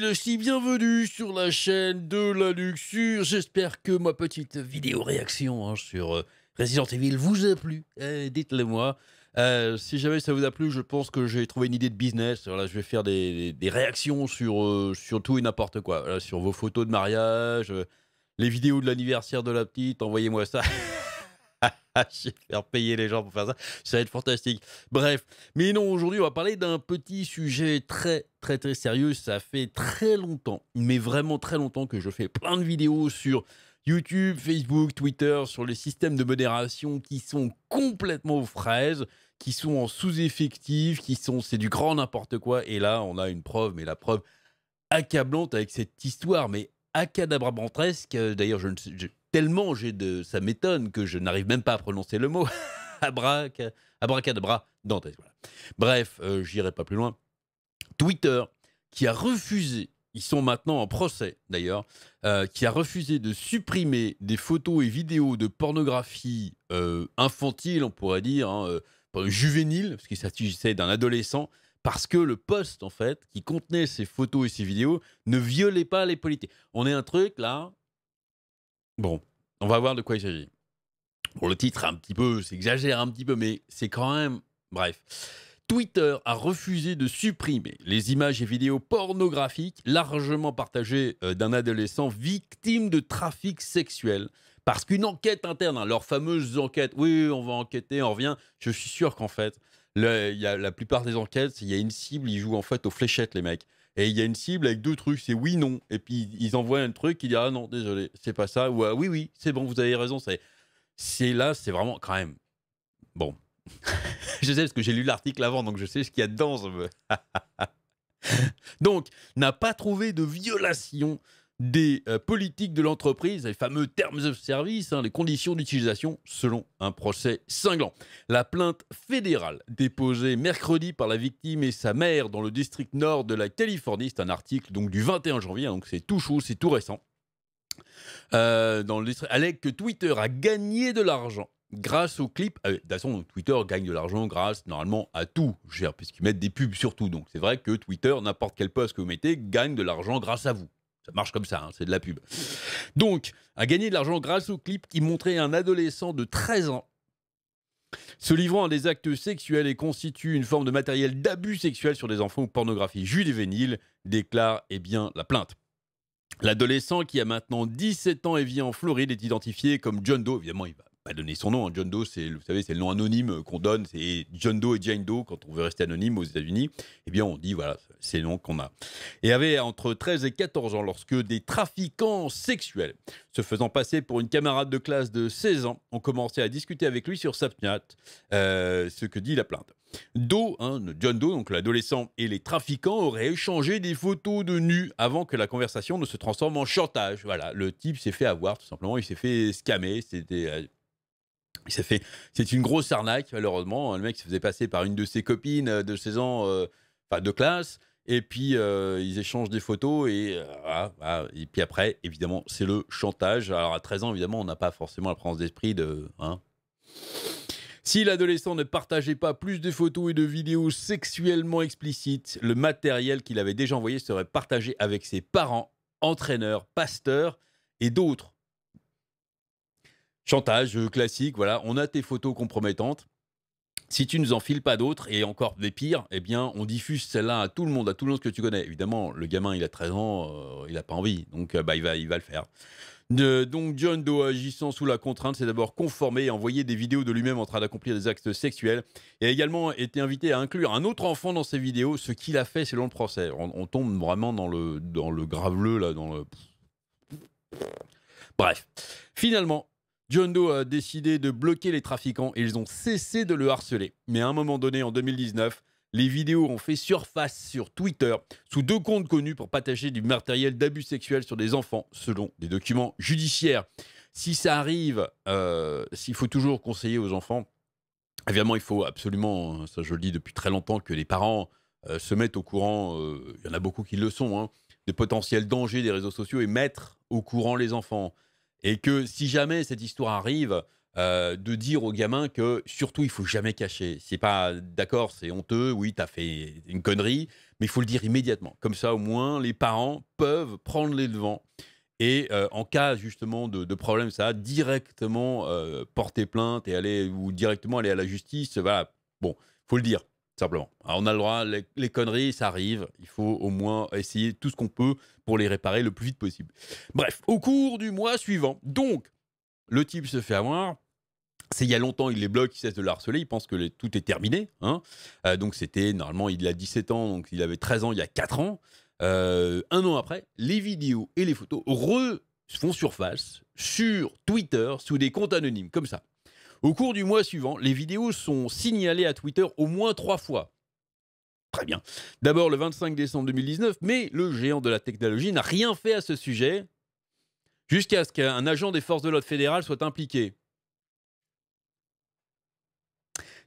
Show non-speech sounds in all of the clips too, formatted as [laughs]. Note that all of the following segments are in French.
le bienvenue sur la chaîne de la Luxure. J'espère que ma petite vidéo réaction hein, sur euh, Resident Evil vous a plu. Eh, dites-le moi. Euh, si jamais ça vous a plu, je pense que j'ai trouvé une idée de business. je vais faire des, réactions sur, euh, surtout, tout et n'importe quoi. sur vos photos de mariage, les vidéos de l'anniversaire de la petite, envoyez-moi ça. [laughs] [laughs] Je vais faire payer les gens pour faire ça. Ça va être fantastique. Bref. Mais non, aujourd'hui, on va parler d'un petit sujet très, très, très sérieux. Ça fait très longtemps, mais vraiment très longtemps que je fais plein de vidéos sur YouTube, Facebook, Twitter, sur les systèmes de modération qui sont complètement aux fraises, qui sont en sous-effectif, qui sont. C'est du grand n'importe quoi. Et là, on a une preuve, mais la preuve accablante avec cette histoire, mais d'abra-brantresque, euh, D'ailleurs, je ne sais tellement j'ai de. Ça m'étonne que je n'arrive même pas à prononcer le mot. [laughs] abracadabra, Dantes. Bref, euh, j'irai pas plus loin. Twitter, qui a refusé, ils sont maintenant en procès d'ailleurs, euh, qui a refusé de supprimer des photos et vidéos de pornographie euh, infantile, on pourrait dire, hein, juvénile, parce qu'il s'agissait d'un adolescent, parce que le poste, en fait, qui contenait ces photos et ces vidéos, ne violait pas les politiques. On est un truc, là, Bon, on va voir de quoi il s'agit. Bon, le titre, un petit peu, s'exagère un petit peu, mais c'est quand même. Bref. Twitter a refusé de supprimer les images et vidéos pornographiques largement partagées euh, d'un adolescent victime de trafic sexuel. Parce qu'une enquête interne, hein, leurs leur fameuse enquête, oui, on va enquêter, on revient, je suis sûr qu'en fait, le, y a, la plupart des enquêtes, il y a une cible, ils jouent en fait aux fléchettes, les mecs et il y a une cible avec deux trucs, c'est oui, non. Et puis ils envoient un truc, il dit ah non, désolé, c'est pas ça, ou ah oui, oui, c'est bon, vous avez raison. C'est là, c'est vraiment quand même. Bon. [laughs] je sais parce que j'ai lu l'article avant, donc je sais ce qu'il y a dedans. [laughs] donc, n'a pas trouvé de violation des euh, politiques de l'entreprise, les fameux terms of service, hein, les conditions d'utilisation, selon un procès cinglant. La plainte fédérale déposée mercredi par la victime et sa mère dans le district nord de la Californie, c'est un article donc du 21 janvier, hein, donc c'est tout chaud, c'est tout récent, euh, dans le que Twitter a gagné de l'argent grâce au clip. Euh, façon, Twitter gagne de l'argent grâce normalement à tout, puisqu'ils mettent des pubs surtout. Donc c'est vrai que Twitter, n'importe quel poste que vous mettez, gagne de l'argent grâce à vous. Ça marche comme ça, hein, c'est de la pub. Donc, a gagné de l'argent grâce au clip qui montrait un adolescent de 13 ans se livrant à des actes sexuels et constitue une forme de matériel d'abus sexuel sur des enfants ou pornographie Vénil déclare eh bien la plainte. L'adolescent qui a maintenant 17 ans et vit en Floride est identifié comme John Doe. Évidemment, il va donner donné son nom. Hein. John Doe, c'est, vous savez, c'est le nom anonyme qu'on donne. C'est John Doe et Jane Doe quand on veut rester anonyme aux États-Unis. Eh bien, on dit voilà, c'est le nom qu'on a. Et avait entre 13 et 14 ans lorsque des trafiquants sexuels, se faisant passer pour une camarade de classe de 16 ans, ont commencé à discuter avec lui sur Snapchat, euh, ce que dit la plainte. Doe, hein, John Doe, donc l'adolescent et les trafiquants auraient échangé des photos de nus avant que la conversation ne se transforme en chantage. Voilà, le type s'est fait avoir tout simplement, il s'est fait scammer, c'était euh, c'est une grosse arnaque, malheureusement. Hein. Le mec se faisait passer par une de ses copines euh, de 16 ans, euh, de classe. Et puis, euh, ils échangent des photos. Et, puis après, évidemment, c'est le chantage. Alors, à 13 ans, évidemment, on n'a pas forcément la présence d'esprit de. Hein. Si l'adolescent ne partageait pas plus de photos et de vidéos sexuellement explicites, le matériel qu'il avait déjà envoyé serait partagé avec ses parents, entraîneurs, pasteurs et d'autres. Chantage euh, classique, voilà, on a tes photos compromettantes. Si tu ne nous en files pas d'autres, et encore des pires, eh bien, on diffuse celle-là à tout le monde, à tout le monde que tu connais. Évidemment, le gamin, il a 13 ans, euh, il n'a pas envie, donc euh, bah, il, va, va le faire. donc, John Doe, agissant sous la contrainte, c'est d'abord conformé et envoyé des vidéos de lui-même en train d'accomplir des actes sexuels, et a également été invité à inclure un autre enfant dans ses vidéos, ce qu'il a fait selon le procès. On, tombe vraiment dans le, dans le graveleux, là, dans le... Bref. Finalement, John Doe a décidé de bloquer les trafiquants et ils ont cessé de le harceler. Mais à un moment donné, en 2019, les vidéos ont fait surface sur Twitter sous deux comptes connus pour partager du matériel d'abus sexuel sur des enfants, selon des documents judiciaires. Si ça arrive, euh, s'il faut toujours conseiller aux enfants, évidemment, il faut absolument, ça je le dis depuis très longtemps, que les parents euh, se mettent au courant, euh, il y en a beaucoup qui le sont, hein, des potentiels dangers des réseaux sociaux et mettre au courant les enfants. Et que si jamais cette histoire arrive, euh, de dire aux gamins que surtout il faut jamais cacher. C'est pas d'accord, c'est honteux, oui, tu as fait une connerie, mais il faut le dire immédiatement. Comme ça, au moins, les parents peuvent prendre les devants et euh, en cas justement de, problème, ça directement euh, porter plainte et aller ou directement aller à la justice. Voilà, bon, faut le dire simplement. on a le droit, les, conneries, ça arrive. Il faut au moins essayer tout ce qu'on peut pour les réparer le plus vite possible. Bref, au cours du mois suivant, donc, le type se fait avoir. C'est il y a longtemps, il les bloque, il cesse de le harceler, il pense que tout est terminé. Hein. Euh, donc c'était, normalement, il a 17 ans, donc il avait 13 ans il y a 4 ans. Euh, un an après, les vidéos et les photos re font surface sur Twitter sous des comptes anonymes, comme ça. Au cours du mois suivant, les vidéos sont signalées à Twitter au moins trois fois. Très bien. D'abord le 25 décembre 2019, mais le géant de la technologie n'a rien fait à ce sujet jusqu'à ce qu'un agent des forces de l'ordre fédéral soit impliqué.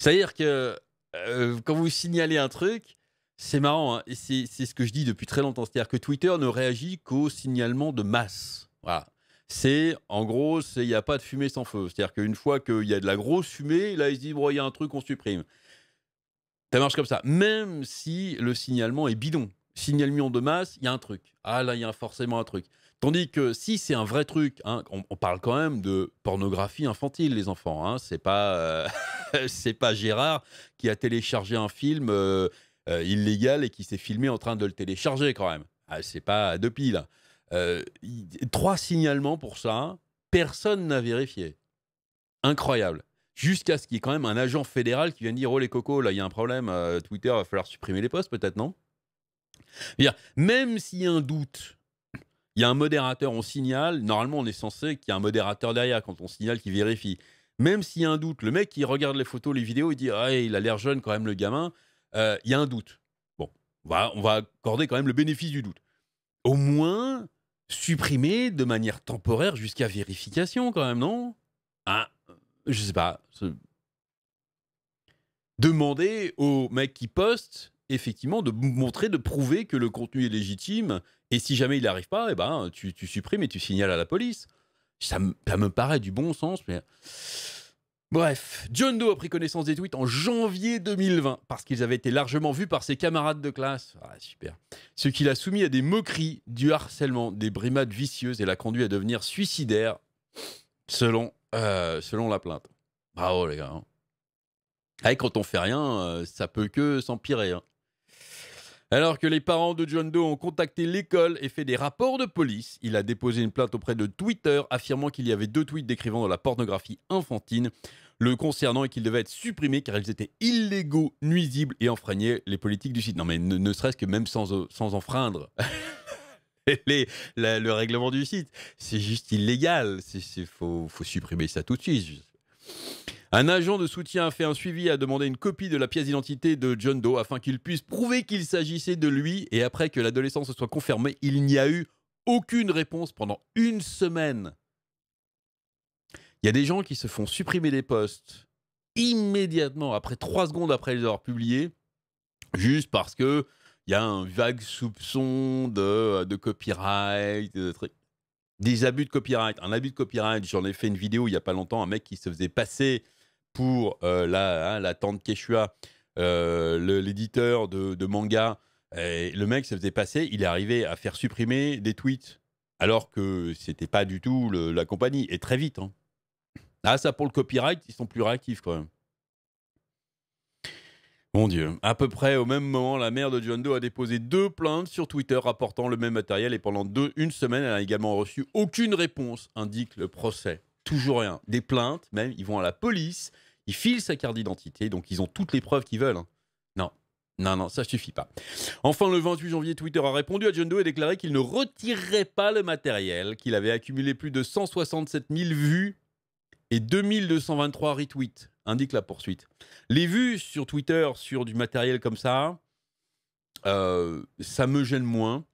C'est-à-dire que euh, quand vous signalez un truc, c'est marrant, hein, et c'est ce que je dis depuis très longtemps, c'est-à-dire que Twitter ne réagit qu'aux signalements de masse. Voilà c'est en gros, il n'y a pas de fumée sans feu. C'est-à-dire qu'une fois qu'il y a de la grosse fumée, là, ils se disent, il y a un truc, on supprime. Ça marche comme ça. Même si le signalement est bidon. Signalement de masse, il y a un truc. Ah là, il y a forcément un truc. Tandis que si c'est un vrai truc, hein, on, parle quand même de pornographie infantile, les enfants. Hein, c'est pas, euh, [laughs] c'est pas Gérard qui a téléchargé un film euh, euh, illégal et qui s'est filmé en train de le télécharger quand même. Ah, c'est pas de là. Euh, trois signalements pour ça, personne n'a vérifié. Incroyable. Jusqu'à ce qu'il y ait quand même un agent fédéral qui vienne dire Oh les cocos, là il y a un problème, euh, Twitter, va falloir supprimer les posts peut-être, non Même s'il y a un doute, il y a un modérateur, on signale. Normalement, on est censé qu'il y a un modérateur derrière quand on signale qui vérifie. Même s'il y a un doute, le mec qui regarde les photos, les vidéos, il dit Ah, il a l'air jeune quand même, le gamin. Euh, il y a un doute. Bon, va, on va accorder quand même le bénéfice du doute. Au moins, supprimer de manière temporaire jusqu'à vérification quand même, non ah Je sais pas. Demander au mec qui poste effectivement, de montrer, de prouver que le contenu est légitime, et si jamais il n'arrive pas, eh ben, tu, tu, supprimes et tu signales à la police. Ça, ça me paraît du bon sens, mais Bref, John Doe a pris connaissance des tweets en janvier 2020 parce qu'ils avaient été largement vus par ses camarades de classe. Ah, super. Ce qui l'a soumis à des moqueries, du harcèlement, des brimades vicieuses et l'a conduit à devenir suicidaire selon, euh, selon la plainte. Bravo les gars. Hein. Eh, quand on fait rien, euh, ça peut que s'empirer. Hein. Alors que les parents de John Doe ont contacté l'école et fait des rapports de police, il a déposé une plainte auprès de Twitter affirmant qu'il y avait deux tweets décrivant de la pornographie infantine le concernant et qu'ils devaient être supprimés car ils étaient illégaux, nuisibles et enfreignaient les politiques du site. Non, mais ne, serait-ce que même sans, euh, enfreindre. [laughs] le règlement du site. C'est juste illégal. Il faut, faut, supprimer ça tout de suite. Un agent de soutien a fait un suivi et a demandé une copie de la pièce d'identité de John Doe afin qu'il puisse prouver qu'il s'agissait de lui. Et après que l'adolescence soit confirmée, il n'y a eu aucune réponse pendant une semaine. Il y a des gens qui se font supprimer des posts immédiatement, après trois secondes après les avoir publiés, juste parce que il y a un vague soupçon de, de copyright, Des abus de copyright. Un abus de copyright, j'en ai fait une vidéo il n'y a pas longtemps, un mec qui se faisait passer pour euh, la, hein, la, tante Quechua, euh, l'éditeur de, manga. Et le mec se faisait passer, il est arrivé à faire supprimer des tweets, alors que c'était pas du tout la compagnie, et très vite. Hein. Ah, ça pour le copyright, ils sont plus réactifs quand même. Mon Dieu. À peu près au même moment, la mère de John Doe a déposé deux plaintes sur Twitter rapportant le même matériel et pendant deux, une semaine, elle a également reçu aucune réponse, indique le procès. Toujours rien. Des plaintes, même, ils vont à la police, ils filent sa carte d'identité, donc ils ont toutes les preuves qu'ils veulent. Hein. Non. Non, non, ça suffit pas. Enfin, le 28 janvier, Twitter a répondu à John Doe et déclaré qu'il ne retirerait pas le matériel, qu'il avait accumulé plus de 167 000 vues et 2223 retweets, indique la poursuite. Les vues sur Twitter sur du matériel comme ça, euh, ça me gêne moins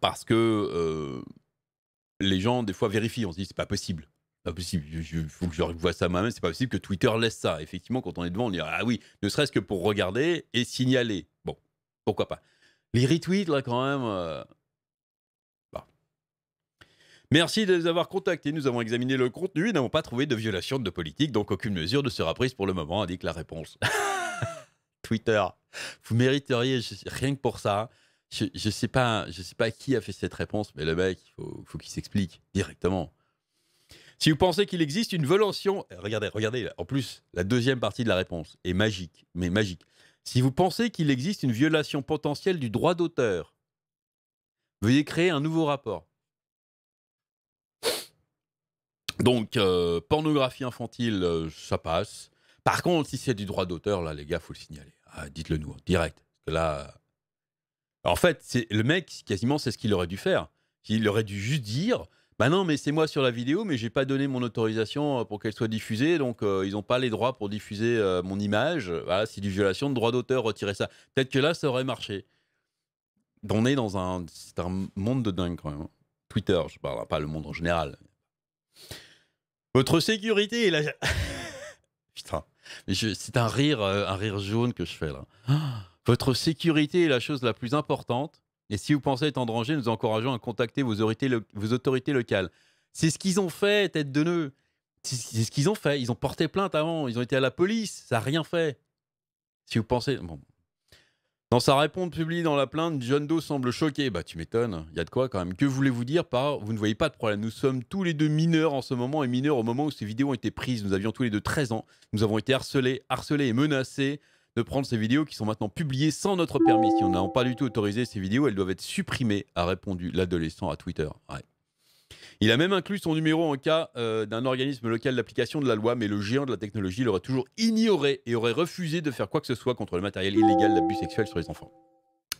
parce que euh, les gens, des fois, vérifient. On se dit, c'est pas possible. Pas possible. Il faut que je vois ça moi-même. C'est pas possible que Twitter laisse ça. Effectivement, quand on est devant, on dit, ah oui, ne serait-ce que pour regarder et signaler. Bon, pourquoi pas. Les retweets, là, quand même, euh, Merci de nous avoir contactés. Nous avons examiné le contenu et n'avons pas trouvé de violation de politique, donc aucune mesure ne sera prise pour le moment, indique la réponse. [laughs] Twitter, vous mériteriez rien que pour ça. Hein. Je ne sais, pas, je sais pas qui a fait cette réponse, mais le mec, il faut qu'il s'explique directement. Si vous pensez qu'il existe une violation, euh, regardez, regardez, en plus, la deuxième partie de la réponse est magique, mais magique. Si vous pensez qu'il existe une violation potentielle du droit d'auteur, veuillez créer un nouveau rapport. Donc, euh, pornographie infantile, euh, ça passe. Par contre, si c'est du droit d'auteur, là, les gars, faut le signaler. Ah, dites-le nous, direct. là. En fait, le mec, quasiment, c'est ce qu'il aurait dû faire. Il aurait dû juste dire Bah non, mais c'est moi sur la vidéo, mais j'ai pas donné mon autorisation euh, pour qu'elle soit diffusée, donc ils n'ont pas les droits pour diffuser mon image. Voilà, c'est du violation de droit d'auteur, retirez ça. Peut-être que là, ça aurait marché. On est dans un, un monde de dingue, quand même. Hein. Twitter, je parle hein, pas le monde en général. Votre sécurité est la... [laughs] Putain, c'est un rire, euh, un rire jaune que je fais là. Ah. Votre sécurité est la chose la plus importante. Et si vous pensez être en danger, nous encourageons à contacter vos autorités, vos autorités locales. C'est ce qu'ils ont fait, tête de nœud. C'est ce qu'ils ont fait. Ils ont porté plainte avant. Ils ont été à la police. Ça n'a rien fait. Si vous pensez. Dans sa réponse publiée dans la plainte, John Doe semble choqué. Bah, tu m'étonnes, il y a de quoi quand même. Que voulez-vous dire par vous ne voyez pas de problème Nous sommes tous les deux mineurs en ce moment et mineurs au moment où ces vidéos ont été prises. Nous avions tous les deux 13 ans. Nous avons été harcelés, harcelés et menacés de prendre ces vidéos qui sont maintenant publiées sans notre permission. Nous n'avons pas du tout autorisé ces vidéos, elles doivent être supprimées, a répondu l'adolescent à Twitter. Il a même inclus son numéro en cas euh, d'un organisme local d'application de la loi, mais le géant de la technologie l'aurait toujours ignoré et aurait refusé de faire quoi que ce soit contre le matériel illégal d'abus sexuels sur les enfants.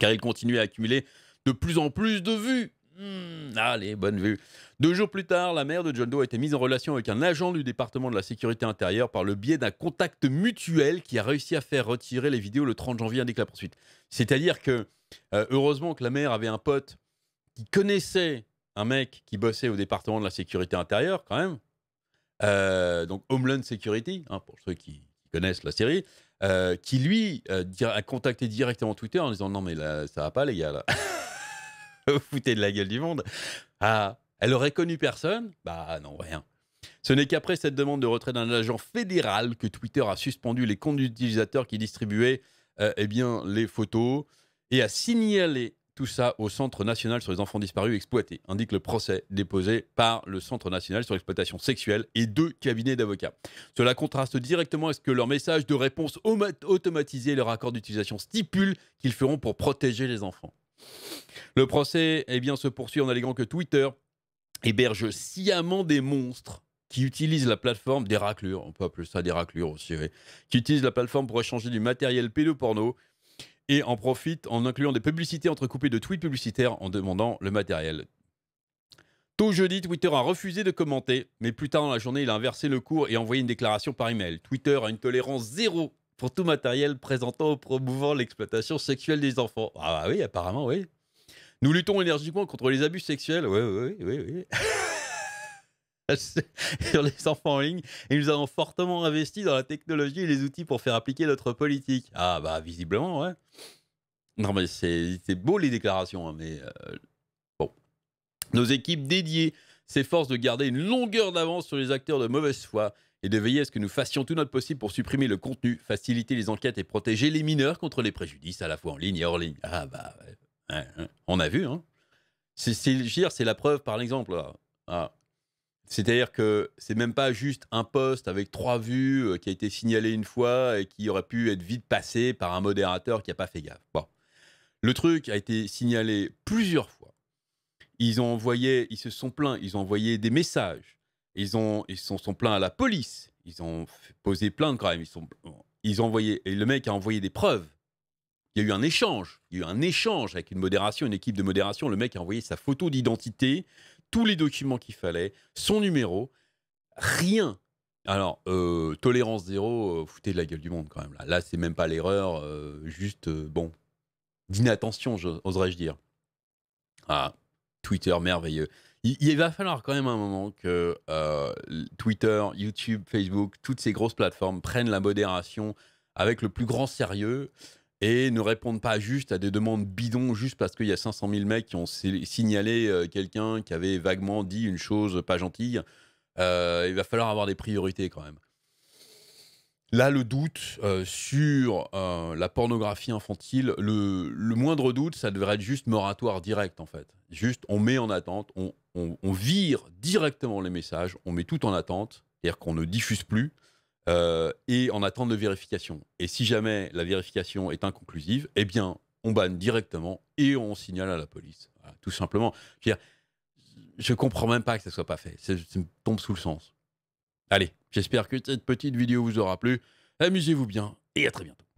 Car il continuait à accumuler de plus en plus de vues. Hmm, allez, bonne vue. Deux jours plus tard, la mère de John Doe a été mise en relation avec un agent du département de la sécurité intérieure par le biais d'un contact mutuel qui a réussi à faire retirer les vidéos le 30 janvier, indique la poursuite. C'est-à-dire que, euh, heureusement que la mère avait un pote qui connaissait un mec qui bossait au département de la sécurité intérieure, quand même, euh, donc Homeland Security, hein, pour ceux qui, connaissent la série, euh, qui lui euh, a contacté directement Twitter en disant non mais ça va pas les gars là, [laughs] foutez de la gueule du monde. Ah, elle aurait connu personne Bah non rien. Ce n'est qu'après cette demande de retrait d'un agent fédéral que Twitter a suspendu les comptes d'utilisateurs qui distribuaient eh bien, les photos et a signalé tout ça au Centre national sur les enfants disparus exploités, indique le procès déposé par le Centre national sur l'exploitation sexuelle et deux cabinets d'avocats. Cela contraste directement avec ce que leur message de réponse automatisé et leur accord d'utilisation stipule qu'ils feront pour protéger les enfants. Le procès eh bien, se poursuit en alléguant que Twitter héberge sciemment des monstres qui utilisent la plateforme des on peut appeler ça des aussi, qui utilisent la plateforme pour échanger du matériel pédoporno et en profite en incluant des publicités entrecoupées de tweets publicitaires en demandant le matériel. Tôt jeudi, Twitter a refusé de commenter, mais plus tard dans la journée, il a inversé le cours et envoyé une déclaration par email. Twitter a une tolérance zéro pour tout matériel présentant ou promouvant l'exploitation sexuelle des enfants. Ah bah oui, apparemment, oui. Nous luttons énergiquement contre les abus sexuels. Oui, oui, oui, oui. [laughs] sur les enfants en ligne et nous avons fortement investi dans la technologie et les outils pour faire appliquer notre politique. Ah bah visiblement, ouais. Non mais c'est beau les déclarations, hein, mais euh, bon. Nos équipes dédiées s'efforcent de garder une longueur d'avance sur les acteurs de mauvaise foi et de veiller à ce que nous fassions tout notre possible pour supprimer le contenu, faciliter les enquêtes et protéger les mineurs contre les préjudices à la fois en ligne et hors ligne. Ah bah, hein. on a vu, hein. C'est la preuve par l'exemple. Ah, c'est-à-dire que c'est même pas juste un poste avec trois vues euh, qui a été signalé une fois et qui aurait pu être vite passé par un modérateur qui n'a pas fait gaffe. Bon. Le truc a été signalé plusieurs fois. Ils ont envoyé, ils se sont plaints, ils ont envoyé des messages. Ils ont, ils sont, sont plaints à la police. Ils ont posé plainte quand même. Ils sont, ils ont envoyé, et le mec a envoyé des preuves. Il y a eu un échange. Il y a eu un échange avec une modération, une équipe de modération. Le mec a envoyé sa photo d'identité tous les documents qu'il fallait, son numéro, rien. Alors, euh, tolérance zéro, euh, foutez de la gueule du monde quand même. Là, là c'est même pas l'erreur, euh, juste, bon, d'inattention, oserais-je dire. Ah, Twitter merveilleux. Il, il, va falloir quand même un moment que Twitter, YouTube, Facebook, toutes ces grosses plateformes prennent la modération avec le plus grand sérieux et ne répondent pas juste à des demandes bidons juste parce qu'il y a 500 000 mecs qui ont signalé euh, quelqu'un qui avait vaguement dit une chose pas gentille. Euh, il va falloir avoir des priorités quand même. Là, le doute euh, sur la pornographie infantile, le, moindre doute, ça devrait être juste moratoire direct en fait. Juste, on met en attente, on, on vire directement les messages, on met tout en attente, c'est-à-dire qu'on ne diffuse plus. Euh, et en attente de vérification. Et si jamais la vérification est inconclusive, eh bien, on banne directement et on signale à la police. Euh, tout simplement. Je comprends même pas que ça soit pas fait. ça me tombe sous le sens. Allez, j'espère que cette petite vidéo vous aura plu. Amusez-vous bien et à très bientôt.